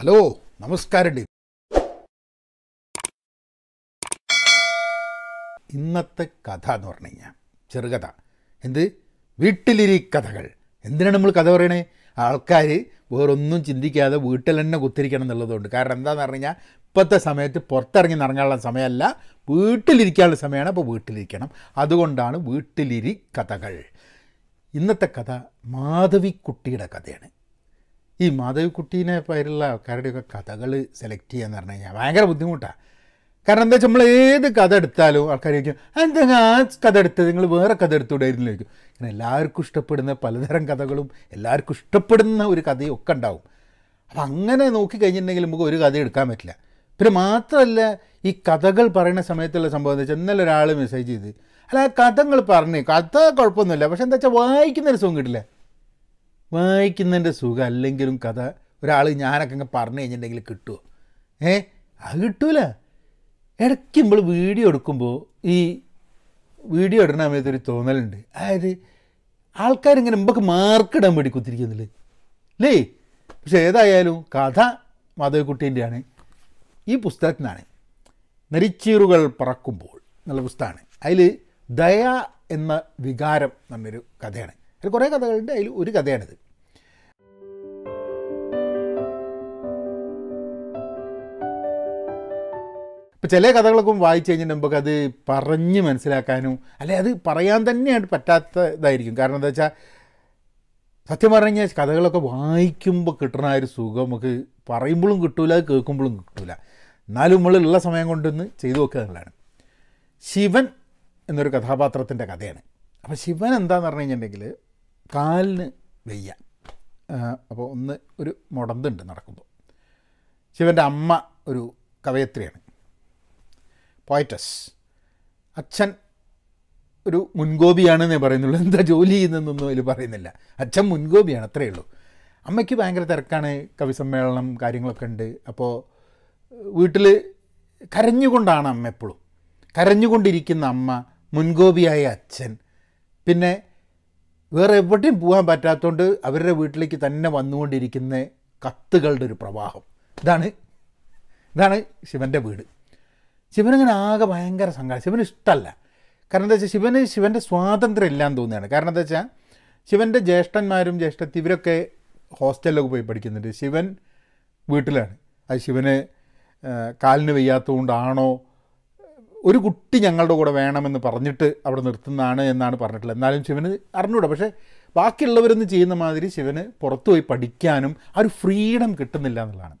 hello നമസ്കാരം ഇന്നത്തെ കഥ എന്ന് പറഞ്ഞു കഴിഞ്ഞാൽ ചെറുകഥ എന്ത് വീട്ടിലിരി കഥകൾ എന്തിനാണ് നമ്മൾ കഥ പറയണേ ആൾക്കാർ വേറൊന്നും ചിന്തിക്കാതെ വീട്ടിൽ തന്നെ കുത്തിരിക്കണം എന്നുള്ളതുകൊണ്ട് കാരണം എന്താണെന്ന് പറഞ്ഞു കഴിഞ്ഞാൽ ഇപ്പോഴത്തെ സമയത്ത് പുറത്തിറങ്ങി നിറങ്ങാനുള്ള സമയമല്ല വീട്ടിലിരിക്കാനുള്ള സമയമാണ് അപ്പോൾ വീട്ടിലിരിക്കണം അതുകൊണ്ടാണ് വീട്ടിലിരി കഥകൾ ഇന്നത്തെ കഥ മാധവിക്കുട്ടിയുടെ കഥയാണ് ഈ കുട്ടീനെ പേരുള്ള ആൾക്കാരുടെയൊക്കെ കഥകൾ സെലക്ട് ചെയ്യാന്ന് പറഞ്ഞു കഴിഞ്ഞാൽ ഭയങ്കര ബുദ്ധിമുട്ടാണ് കാരണം എന്താ വെച്ചാൽ നമ്മൾ ഏത് കഥ എടുത്താലും ആൾക്കാർ ചോദിക്കും എന്താ ആ കഥ എടുത്തത് നിങ്ങൾ വേറെ കഥ എടുത്തുകൂടായിരുന്നു ചോദിക്കും ഇങ്ങനെ എല്ലാവർക്കും ഇഷ്ടപ്പെടുന്ന പലതരം കഥകളും എല്ലാവർക്കും ഇഷ്ടപ്പെടുന്ന ഒരു കഥയും ഒക്കെ ഉണ്ടാവും അപ്പം അങ്ങനെ നോക്കിക്കഴിഞ്ഞിട്ടുണ്ടെങ്കിൽ നമുക്ക് ഒരു കഥ എടുക്കാൻ പറ്റില്ല പിന്നെ മാത്രമല്ല ഈ കഥകൾ പറയുന്ന സമയത്തുള്ള സംഭവം എന്താ വെച്ചാൽ ഇന്നലെ ഒരാൾ മെസ്സേജ് ചെയ്ത് അല്ല ആ കഥകൾ പറഞ്ഞു കഥ കുഴപ്പമൊന്നുമില്ല പക്ഷെ എന്താ വെച്ചാൽ വായിക്കുന്നൊരു ഒരു സുഖം കിട്ടില്ല വായിക്കുന്നതിൻ്റെ സുഖം അല്ലെങ്കിലും കഥ ഒരാൾ ഞാനൊക്കെ അങ്ങ് പറഞ്ഞു കഴിഞ്ഞിട്ടുണ്ടെങ്കിൽ കിട്ടുമോ ഏ അത് കിട്ടൂല ഇടയ്ക്ക് നമ്മൾ വീഡിയോ എടുക്കുമ്പോൾ ഈ വീഡിയോ ഇടുന്ന സമയത്ത് ഒരു തോന്നലുണ്ട് അതായത് ആൾക്കാരിങ്ങനെ മുമ്പൊക്കെ മാർക്കിടാൻ വേണ്ടി കുത്തിരിക്കുന്നില്ലേ അല്ലേ പക്ഷെ ഏതായാലും കഥ മാധവിക്കുട്ടീൻ്റെയാണ് ഈ പുസ്തകത്തിനാണ് നരിച്ചീറുകൾ പറക്കുമ്പോൾ എന്നുള്ള പുസ്തകമാണ് അതിൽ ദയ എന്ന വികാരം നമ്മൊരു കഥയാണ് അതിൽ കുറേ കഥകളുണ്ട് അതിൽ ഒരു കഥയാണിത് ഇപ്പം ചില കഥകളൊക്കെ വായിച്ചു കഴിഞ്ഞാൽ നമുക്ക് അത് പറഞ്ഞ് മനസ്സിലാക്കാനും അല്ലെ അത് പറയാൻ തന്നെയാണ് പറ്റാത്തതായിരിക്കും കാരണം എന്താ വെച്ചാൽ സത്യം പറഞ്ഞു കഴിഞ്ഞാൽ കഥകളൊക്കെ വായിക്കുമ്പോൾ കിട്ടുന്ന ഒരു സുഖം നമുക്ക് പറയുമ്പോഴും കിട്ടൂല അത് കേൾക്കുമ്പോഴും കിട്ടൂല എന്നാലും നമ്മളുള്ള സമയം കൊണ്ടൊന്ന് ചെയ്തു നോക്കുക എന്നുള്ളതാണ് ശിവൻ എന്നൊരു കഥാപാത്രത്തിൻ്റെ കഥയാണ് അപ്പോൾ ശിവൻ എന്താണെന്ന് പറഞ്ഞു കഴിഞ്ഞിട്ടുണ്ടെങ്കിൽ കാലിന് വെയ്യാൻ അപ്പോൾ ഒന്ന് ഒരു മുടന്തുണ്ട് നടക്കുമ്പോൾ ശിവൻ്റെ അമ്മ ഒരു കവയത്രിയാണ് പോയറ്റസ് അച്ഛൻ ഒരു മുൻകോപിയാണെന്നേ പറയുന്നുള്ളൂ എന്താ ജോലി ചെയ്യുന്നതെന്നൊന്നും അതിൽ പറയുന്നില്ല അച്ഛൻ മുൻകോപിയാണ് അത്രയേ ഉള്ളൂ അമ്മയ്ക്ക് ഭയങ്കര തിരക്കാണ് കവിസമ്മേളനം കാര്യങ്ങളൊക്കെ ഉണ്ട് അപ്പോൾ വീട്ടിൽ കരഞ്ഞുകൊണ്ടാണ് അമ്മ എപ്പോഴും കരഞ്ഞുകൊണ്ടിരിക്കുന്ന അമ്മ മുൻകോപിയായ അച്ഛൻ പിന്നെ വേറെ എവിടെയും പോകാൻ പറ്റാത്തതുകൊണ്ട് അവരുടെ വീട്ടിലേക്ക് തന്നെ വന്നുകൊണ്ടിരിക്കുന്ന കത്തുകളുടെ ഒരു പ്രവാഹം ഇതാണ് ഇതാണ് ശിവൻ്റെ വീട് ശിവനങ്ങനെ ആകെ ഭയങ്കര സങ്കടം ശിവന് ഇഷ്ടമല്ല കാരണം എന്താ വെച്ചാൽ ശിവന് ശിവൻ്റെ സ്വാതന്ത്ര്യം ഇല്ലാന്ന് തോന്നുകയാണ് കാരണം എന്താ വെച്ചാൽ ശിവൻ്റെ ജ്യേഷ്ഠന്മാരും ജ്യേഷ്ഠത്തി ഇവരൊക്കെ ഹോസ്റ്റലിലൊക്കെ പോയി പഠിക്കുന്നുണ്ട് ശിവൻ വീട്ടിലാണ് അത് ശിവന് കാലിന് വയ്യാത്തതുകൊണ്ടാണോ ഒരു കുട്ടി ഞങ്ങളുടെ കൂടെ വേണമെന്ന് പറഞ്ഞിട്ട് അവിടെ നിർത്തുന്നതാണ് എന്നാണ് പറഞ്ഞിട്ടുള്ളത് എന്നാലും ശിവന് അറിഞ്ഞൂടാ പക്ഷേ ബാക്കിയുള്ളവരൊന്ന് ചെയ്യുന്ന മാതിരി ശിവന് പുറത്തുപോയി പഠിക്കാനും ആ ഒരു ഫ്രീഡം കിട്ടുന്നില്ല എന്നുള്ളതാണ്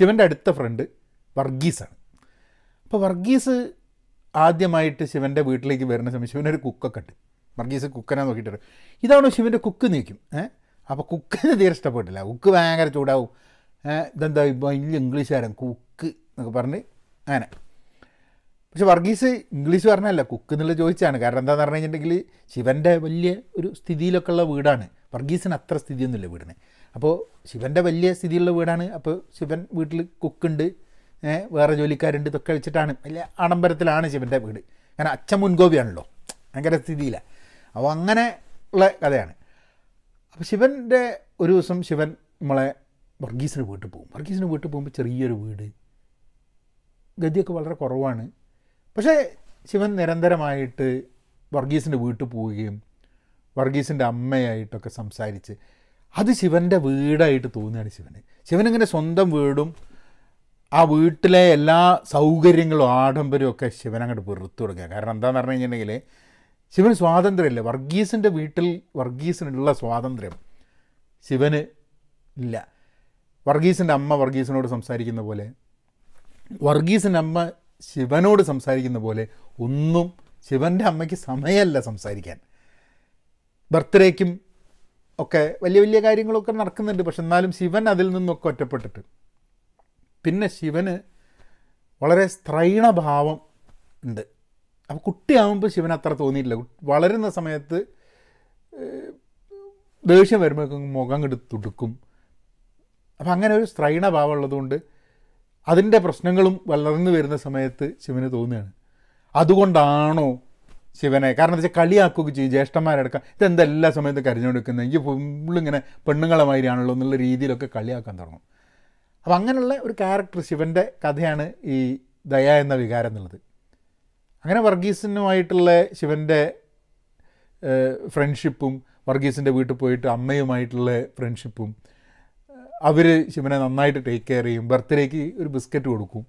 ശിവൻ്റെ അടുത്ത ഫ്രണ്ട് വർഗീസാണ് അപ്പോൾ വർഗീസ് ആദ്യമായിട്ട് ശിവൻ്റെ വീട്ടിലേക്ക് വരുന്ന സമയം ശിവനൊരു കുക്കൊക്കെ ഉണ്ട് വർഗീസ് കുക്കനെ നോക്കിയിട്ട് ഇതാണോ ശിവൻ്റെ കുക്ക് നീക്കും ഏഹ് അപ്പോൾ കുക്കിന് തീരെ ഇഷ്ടപ്പെട്ടില്ല കുക്ക് ഭയങ്കര ചൂടാവും ഇതെന്താ വലിയ ഇംഗ്ലീഷുകാരൻ കുക്ക് എന്നൊക്കെ പറഞ്ഞ് അങ്ങനെ പക്ഷെ വർഗീസ് ഇംഗ്ലീഷ് പറഞ്ഞല്ല കുക്ക് എന്നുള്ള ചോദിച്ചാണ് കാരണം എന്താണെന്ന് പറഞ്ഞു കഴിഞ്ഞിട്ടുണ്ടെങ്കിൽ ശിവൻ്റെ വലിയ ഒരു സ്ഥിതിയിലൊക്കെ ഉള്ള വീടാണ് വർഗീസിന് അത്ര സ്ഥിതിയൊന്നുമില്ല വീടിന് അപ്പോൾ ശിവൻ്റെ വലിയ സ്ഥിതിയുള്ള വീടാണ് അപ്പോൾ ശിവൻ വീട്ടിൽ കുക്കുണ്ട് വേറെ ജോലിക്കാരുണ്ട് ഇതൊക്കെ വെച്ചിട്ടാണ് വലിയ ആഡംബരത്തിലാണ് ശിവൻ്റെ വീട് കാരണം അച്ഛൻ മുൻകോപിയാണല്ലോ ഭയങ്കര സ്ഥിതിയില്ല അപ്പോൾ അങ്ങനെ ഉള്ള കഥയാണ് അപ്പോൾ ശിവൻ്റെ ഒരു ദിവസം ശിവൻ നമ്മളെ വർഗീസിന് വീട്ടിൽ പോകും വർഗീസിന് വീട്ടിൽ പോകുമ്പോൾ ചെറിയൊരു വീട് ഗതിയൊക്കെ വളരെ കുറവാണ് പക്ഷേ ശിവൻ നിരന്തരമായിട്ട് വർഗീസിൻ്റെ വീട്ടിൽ പോവുകയും വർഗീസിൻ്റെ അമ്മയായിട്ടൊക്കെ സംസാരിച്ച് അത് ശിവൻ്റെ വീടായിട്ട് തോന്നുകയാണ് ശിവന് ശിവനിങ്ങനെ സ്വന്തം വീടും ആ വീട്ടിലെ എല്ലാ സൗകര്യങ്ങളും ആഡംബരവും ഒക്കെ ശിവൻ അങ്ങോട്ട് വെറുത്തു തുടങ്ങുക കാരണം എന്താണെന്ന് പറഞ്ഞു കഴിഞ്ഞിട്ടുണ്ടെങ്കിൽ ശിവന് സ്വാതന്ത്ര്യമില്ല വർഗീസിൻ്റെ വീട്ടിൽ വർഗീസിനുള്ള സ്വാതന്ത്ര്യം ശിവന് ഇല്ല വർഗീസിൻ്റെ അമ്മ വർഗീസിനോട് സംസാരിക്കുന്ന പോലെ വർഗീസിൻ്റെ അമ്മ ശിവനോട് സംസാരിക്കുന്ന പോലെ ഒന്നും ശിവൻ്റെ അമ്മയ്ക്ക് സമയമല്ല സംസാരിക്കാൻ ബർത്ത്ഡേക്കും ഒക്കെ വലിയ വലിയ കാര്യങ്ങളൊക്കെ നടക്കുന്നുണ്ട് പക്ഷെ എന്നാലും ശിവൻ അതിൽ നിന്നൊക്കെ ഒറ്റപ്പെട്ടിട്ട് പിന്നെ ശിവന് വളരെ സ്ത്രൈണഭാവം ഉണ്ട് അപ്പോൾ കുട്ടിയാവുമ്പോൾ ശിവൻ അത്ര തോന്നിയിട്ടില്ല വളരുന്ന സമയത്ത് ദേഷ്യം വരുമ്പോഴേക്കും മുഖം കെടുത്ത് അപ്പം അങ്ങനെ ഒരു സ്ത്രൈണഭാവം ഉള്ളതുകൊണ്ട് അതിൻ്റെ പ്രശ്നങ്ങളും വളർന്നു വരുന്ന സമയത്ത് ശിവന് തോന്നുകയാണ് അതുകൊണ്ടാണോ ശിവനെ കാരണം എന്താ വെച്ചാൽ കളിയാക്കുകയൊക്കെ ചെയ്യും ജ്യേഷ്ഠന്മാരെടുക്കാം ഇതെന്താ എല്ലാ സമയത്തും കരഞ്ഞുകൊടുക്കുന്നത് എനിക്ക് ഫുള്ളിങ്ങനെ പെണ്ണുങ്ങളെ മാതിരിയാണല്ലോ എന്നുള്ള രീതിയിലൊക്കെ കളിയാക്കാൻ തുടങ്ങും അപ്പം അങ്ങനെയുള്ള ഒരു ക്യാരക്ടർ ശിവൻ്റെ കഥയാണ് ഈ ദയ എന്ന വികാരം എന്നുള്ളത് അങ്ങനെ വർഗീസിനുമായിട്ടുള്ള ശിവൻ്റെ ഫ്രണ്ട്ഷിപ്പും വർഗീസിൻ്റെ വീട്ടിൽ പോയിട്ട് അമ്മയുമായിട്ടുള്ള ഫ്രണ്ട്ഷിപ്പും അവർ ശിവനെ നന്നായിട്ട് ടേക്ക് കെയർ ചെയ്യും ബർത്ത്ഡേക്ക് ഒരു ബിസ്ക്കറ്റ് കൊടുക്കും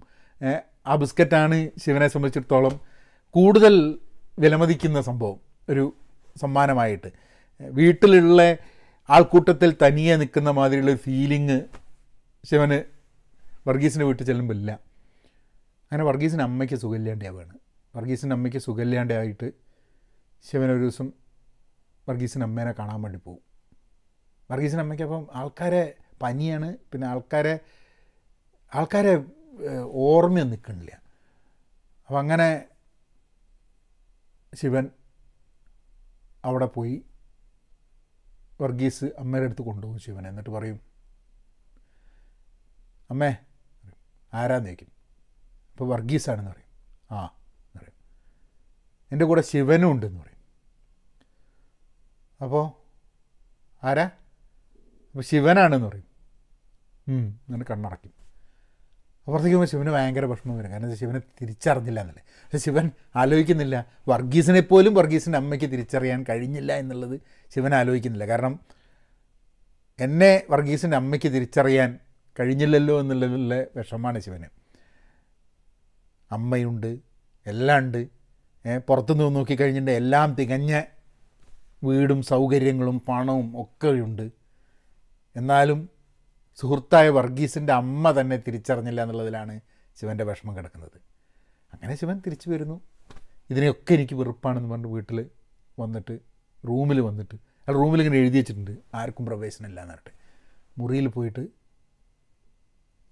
ആ ബിസ്ക്കറ്റാണ് ശിവനെ സംബന്ധിച്ചിടത്തോളം കൂടുതൽ വിലമതിക്കുന്ന സംഭവം ഒരു സമ്മാനമായിട്ട് വീട്ടിലുള്ള ആൾക്കൂട്ടത്തിൽ തനിയെ നിൽക്കുന്ന മാതിരിയുള്ള ഫീലിങ് ശിവന് വർഗീസിൻ്റെ വീട്ടിൽ ചെല്ലുമ്പോൾ ഇല്ല അങ്ങനെ വർഗീസിൻ്റെ അമ്മയ്ക്ക് സുഖമില്ലാണ്ടാവുകയാണ് വർഗീസിൻ്റെ അമ്മയ്ക്ക് സുഖമില്ലാണ്ടായിട്ട് ശിവൻ ഒരു ദിവസം വർഗീസിൻ്റെ അമ്മേനെ കാണാൻ വേണ്ടി പോകും വർഗീസിൻ്റെ അമ്മയ്ക്ക് അപ്പം ആൾക്കാരെ പനിയാണ് പിന്നെ ആൾക്കാരെ ആൾക്കാരെ ഓർമ്മ നിൽക്കണില്ല അപ്പം അങ്ങനെ ശിവൻ അവിടെ പോയി വർഗീസ് അമ്മയുടെ അടുത്ത് കൊണ്ടുപോകും ശിവൻ എന്നിട്ട് പറയും അമ്മേ ആരാന്ന് ചോദിക്കും അപ്പോൾ വർഗീസാണെന്ന് പറയും ആ എന്ന് പറയും എൻ്റെ കൂടെ ശിവനും ഉണ്ടെന്ന് പറയും അപ്പോൾ ആരാ അപ്പോൾ ശിവനാണെന്ന് പറയും എന്നിട്ട് കണ്ണടക്കും അപ്പുറത്തേക്ക് ശിവന് ഭയങ്കര വിഷമം വരും കാരണം ശിവനെ തിരിച്ചറിഞ്ഞില്ല എന്നല്ലേ പക്ഷെ ശിവൻ ആലോചിക്കുന്നില്ല വർഗീസിനെ പോലും വർഗീസിൻ്റെ അമ്മയ്ക്ക് തിരിച്ചറിയാൻ കഴിഞ്ഞില്ല എന്നുള്ളത് ശിവൻ ആലോചിക്കുന്നില്ല കാരണം എന്നെ വർഗീസിൻ്റെ അമ്മയ്ക്ക് തിരിച്ചറിയാൻ കഴിഞ്ഞില്ലല്ലോ എന്നുള്ളതിലുള്ള വിഷമാണ് ശിവന് അമ്മയുണ്ട് എല്ലാം ഉണ്ട് പുറത്തുനിന്ന് നോക്കിക്കഴിഞ്ഞിട്ട് എല്ലാം തികഞ്ഞ വീടും സൗകര്യങ്ങളും പണവും ഒക്കെ ഉണ്ട് എന്നാലും സുഹൃത്തായ വർഗീസിൻ്റെ അമ്മ തന്നെ തിരിച്ചറിഞ്ഞില്ല എന്നുള്ളതിലാണ് ശിവൻ്റെ വിഷമം കിടക്കുന്നത് അങ്ങനെ ശിവൻ തിരിച്ചു വരുന്നു ഇതിനെയൊക്കെ എനിക്ക് വെറുപ്പാണെന്ന് പറഞ്ഞു വീട്ടിൽ വന്നിട്ട് റൂമിൽ വന്നിട്ട് അയാൾ റൂമിൽ ഇങ്ങനെ എഴുതി വെച്ചിട്ടുണ്ട് ആർക്കും പ്രവേശനമില്ല എന്ന് പറഞ്ഞിട്ട് മുറിയിൽ പോയിട്ട്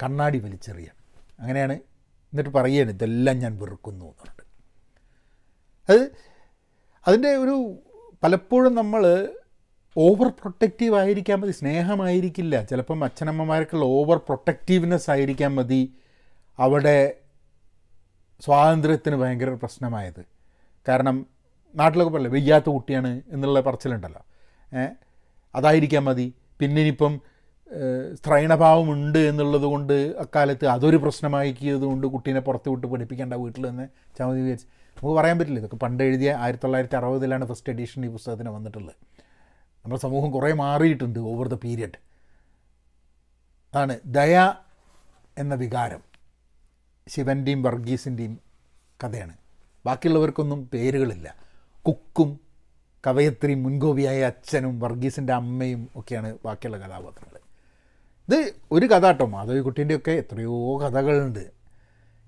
കണ്ണാടി വലിച്ചെറിയാണ് അങ്ങനെയാണ് എന്നിട്ട് പറയുകയാണ് ഇതെല്ലാം ഞാൻ വെറുക്കുന്നു എന്ന് പറഞ്ഞിട്ട് അത് അതിൻ്റെ ഒരു പലപ്പോഴും നമ്മൾ ഓവർ പ്രൊട്ടക്റ്റീവ് ആയിരിക്കാൻ മതി സ്നേഹമായിരിക്കില്ല ചിലപ്പം അച്ഛനമ്മമാർക്കുള്ള ഓവർ പ്രൊട്ടക്റ്റീവ്നെസ് ആയിരിക്കാൻ മതി അവിടെ സ്വാതന്ത്ര്യത്തിന് ഭയങ്കര പ്രശ്നമായത് കാരണം നാട്ടിലൊക്കെ പറയില്ല വെയ്യാത്ത കുട്ടിയാണ് എന്നുള്ള പറച്ചിലുണ്ടല്ലോ അതായിരിക്കാൻ മതി പിന്നെ ഇനിയിപ്പം സ്ത്രൈണഭാവമുണ്ട് എന്നുള്ളത് കൊണ്ട് അക്കാലത്ത് അതൊരു പ്രശ്നമാക്കിയത് കൊണ്ട് കുട്ടീനെ പുറത്ത് വിട്ട് പഠിപ്പിക്കേണ്ട വീട്ടിൽ നിന്ന് ചമതി വിചാരിച്ച് നമുക്ക് പറയാൻ പറ്റില്ല ഇതൊക്കെ പണ്ട് എഴുതിയ ആയിരത്തി തൊള്ളായിരത്തി അറുപതിലാണ് ഫസ്റ്റ് എഡീഷൻ ഈ പുസ്തകത്തിന് വന്നിട്ടുള്ളത് നമ്മുടെ സമൂഹം കുറേ മാറിയിട്ടുണ്ട് ഓവർ ദ പീരിയഡ് ആണ് ദയ എന്ന വികാരം ശിവൻ്റെയും വർഗീസിൻ്റെയും കഥയാണ് ബാക്കിയുള്ളവർക്കൊന്നും പേരുകളില്ല കുക്കും കവയത്രി മുൻകോപിയായ അച്ഛനും വർഗീസിൻ്റെ അമ്മയും ഒക്കെയാണ് ബാക്കിയുള്ള കഥാപാത്രങ്ങൾ ഇത് ഒരു കഥ കേട്ടോ മാധവിക്കുട്ടീൻ്റെയൊക്കെ എത്രയോ കഥകളുണ്ട്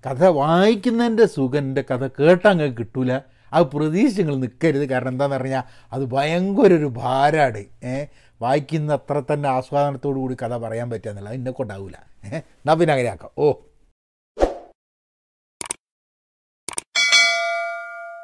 കഥ വായിക്കുന്നതിൻ്റെ സുഖൻ്റെ കഥ കേട്ടാൽ അങ്ങ് കിട്ടൂല ആ പ്രതീക്ഷിച്ച് നിങ്ങൾ നിൽക്കരുത് കാരണം എന്താണെന്ന് പറഞ്ഞാൽ അത് ഭയങ്കര ഒരു ഭാരാണ് ഏഹ് വായിക്കുന്ന അത്ര തന്നെ ആസ്വാദനത്തോടു കൂടി കഥ പറയാൻ പറ്റുക എന്നുള്ളത് എന്നെ കൊണ്ടാവില്ല ഏഹ് എന്നാൽ പിന്നെ അങ്ങനെ ആക്കാം ഓ